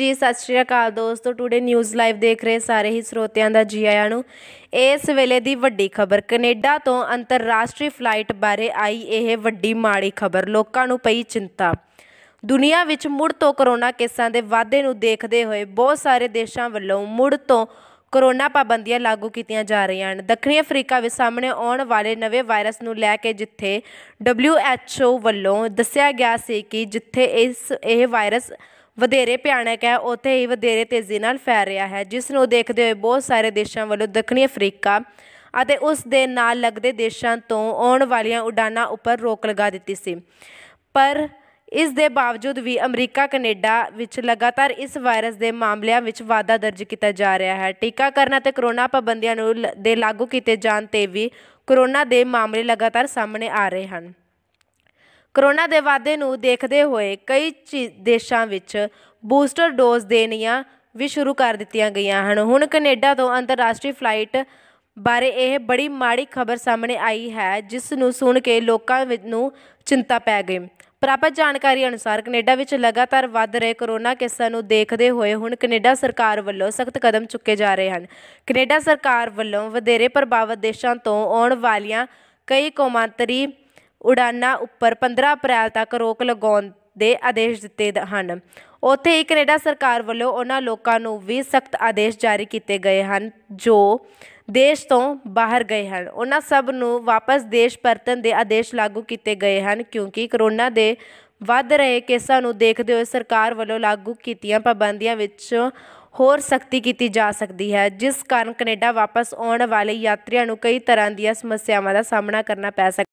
ਜੀ ਸਤਿ ਸ਼੍ਰੀ ਅਕਾਲ ਦੋਸਤੋ ਟੂਡੇ ਨਿਊਜ਼ ਲਾਈਵ ਦੇਖ ਰਹੇ ਸਾਰੇ ਹੀ ਸਰੋਤਿਆਂ ਦਾ ਜੀ ਆਇਆਂ ਨੂੰ ਇਸ ਵੇਲੇ ਦੀ ਵੱਡੀ ਖਬਰ ਕੈਨੇਡਾ ਤੋਂ ਅੰਤਰਰਾਸ਼ਟਰੀ ਫਲਾਈਟ ਬਾਰੇ ਆਈ ਇਹ ਵੱਡੀ ਮਾੜੀ ਖਬਰ ਲੋਕਾਂ ਨੂੰ ਪਈ ਚਿੰਤਾ ਦੁਨੀਆ ਵਿੱਚ ਮੁੜ ਤੋਂ ਕਰੋਨਾ ਕੇਸਾਂ ਦੇ ਵਾਧੇ ਨੂੰ ਦੇਖਦੇ ਹੋਏ ਬਹੁਤ ਸਾਰੇ ਦੇਸ਼ਾਂ ਵੱਲੋਂ ਮੁੜ ਤੋਂ ਕਰੋਨਾ ਪਾਬੰਦੀਆਂ ਲਾਗੂ ਕੀਤੀਆਂ ਜਾ ਰਹੀਆਂ ਹਨ ਦੱਖਣੀ ਅਫਰੀਕਾ ਵਿੱਚ ਸਾਹਮਣੇ ਆਉਣ ਵਾਲੇ ਨਵੇਂ ਵਾਇਰਸ ਨੂੰ ਲੈ ਕੇ ਜਿੱਥੇ WHO ਵੱਲੋਂ ਦੱਸਿਆ ਗਿਆ ਸੀ ਕਿ ਜਿੱਥੇ ਇਸ ਇਹ ਵਾਇਰਸ ਵਧੇਰੇ ਭਿਆਨਕ ਹੈ ਉੱਥੇ ਹੀ ਵਧੇਰੇ ਤੇਜ਼ੀ ਨਾਲ ਫੈਲ ਰਿਹਾ ਹੈ ਜਿਸ ਨੂੰ ਦੇਖਦੇ ਹੋਏ ਬਹੁਤ ਸਾਰੇ ਦੇਸ਼ਾਂ ਵੱਲੋਂ ਦੱਖਣੀ ਅਫਰੀਕਾ ਅਤੇ ਉਸ ਦੇ ਨਾਲ ਲੱਗਦੇ ਦੇਸ਼ਾਂ ਤੋਂ ਆਉਣ ਵਾਲੀਆਂ ਉਡਾਨਾਂ ਉੱਪਰ ਰੋਕ ਲਗਾ ਦਿੱਤੀ ਸੀ ਪਰ ਇਸ ਦੇ ਬਾਵਜੂਦ ਵੀ ਅਮਰੀਕਾ ਕੈਨੇਡਾ ਵਿੱਚ ਲਗਾਤਾਰ ਇਸ ਵਾਇਰਸ ਦੇ ਮਾਮਲਿਆਂ ਵਿੱਚ ਵਾਧਾ ਦਰਜ ਕੀਤਾ ਜਾ ਰਿਹਾ ਹੈ ਟੀਕਾਕਰਨ ਅਤੇ ਕਰੋਨਾ ਪਾਬੰਦੀਆਂ ਨੂੰ ਦੇ ਲਾਗੂ ਕੀਤੇ ਜਾਣ ਤੇ ਵੀ ਕਰੋਨਾ ਦੇ ਮਾਮਲੇ ਲਗਾਤਾਰ ਸਾਹਮਣੇ ਆ ਰਹੇ ਹਨ ਕੋਰੋਨਾ ਦੇ ਵਾਧੇ ਨੂੰ ਦੇਖਦੇ ਹੋਏ ਕਈ ਦੇਸ਼ਾਂ ਵਿੱਚ ਬੂਸਟਰ ਡੋਜ਼ ਦੇਣੀਆਂ ਵੀ ਸ਼ੁਰੂ ਕਰ ਦਿੱਤੀਆਂ ਗਈਆਂ ਹਨ ਹੁਣ ਕੈਨੇਡਾ ਤੋਂ ਅੰਤਰਰਾਸ਼ਟਰੀ ਫਲਾਈਟ ਬਾਰੇ ਇਹ ਬੜੀ ਮਾੜੀ ਖਬਰ ਸਾਹਮਣੇ ਆਈ ਹੈ ਜਿਸ ਨੂੰ ਸੁਣ ਕੇ ਲੋਕਾਂ ਨੂੰ ਚਿੰਤਾ ਪੈ ਗਈ ਪ੍ਰਾਪਤ ਜਾਣਕਾਰੀ ਅਨੁਸਾਰ ਕੈਨੇਡਾ ਵਿੱਚ ਲਗਾਤਾਰ ਵੱਧ ਰਹੇ ਕੋਰੋਨਾ ਕੇਸਾਂ ਨੂੰ ਦੇਖਦੇ ਹੋਏ ਹੁਣ ਕੈਨੇਡਾ ਸਰਕਾਰ ਵੱਲੋਂ ਸਖਤ ਕਦਮ ਚੁੱਕੇ ਜਾ ਰਹੇ ਹਨ ਕੈਨੇਡਾ ਸਰਕਾਰ ਵੱਲੋਂ ਵਧੇਰੇ ਪ੍ਰਭਾਵਿਤ ਦੇਸ਼ਾਂ ਤੋਂ ਆਉਣ ਵਾਲੀਆਂ ਕਈ ਕੌਮਾਂਤਰੀ ਉਡਾਨਾਂ ਉੱਪਰ 15 ਅਪ੍ਰੈਲ ਤੱਕ ਰੋਕ ਲਗਾਉਣ ਦੇ ਆਦੇਸ਼ ਦਿੱਤੇ ਹਨ ਉੱਥੇ ਹੀ ਕੈਨੇਡਾ ਸਰਕਾਰ ਵੱਲੋਂ ਉਹਨਾਂ ਲੋਕਾਂ ਨੂੰ ਵੀ ਸਖਤ ਆਦੇਸ਼ ਜਾਰੀ ਕੀਤੇ ਗਏ ਹਨ ਜੋ ਦੇਸ਼ ਤੋਂ ਬਾਹਰ ਗਏ ਹਨ ਉਹਨਾਂ ਸਭ ਨੂੰ ਵਾਪਸ ਦੇਸ਼ ਪਰਤਣ ਦੇ ਆਦੇਸ਼ ਲਾਗੂ ਕੀਤੇ ਗਏ ਹਨ ਕਿਉਂਕਿ ਕਰੋਨਾ ਦੇ ਵੱਧ ਰਹੇ ਕੇਸਾਂ ਨੂੰ ਦੇਖਦੇ ਹੋਏ ਸਰਕਾਰ ਵੱਲੋਂ ਲਾਗੂ ਕੀਤੀਆਂ ਪਾਬੰਦੀਆਂ ਵਿੱਚ ਹੋਰ ਸਖਤੀ ਕੀਤੀ ਜਾ ਸਕਦੀ ਹੈ ਜਿਸ ਕਾਰਨ ਕੈਨੇਡਾ ਵਾਪਸ ਆਉਣ ਵਾਲੇ ਯਾਤਰੀਆਂ ਨੂੰ ਕਈ ਤਰ੍ਹਾਂ ਦੀਆਂ ਸਮੱਸਿਆਵਾਂ ਦਾ ਸਾਹਮਣਾ ਕਰਨਾ ਪੈ ਸਕਦਾ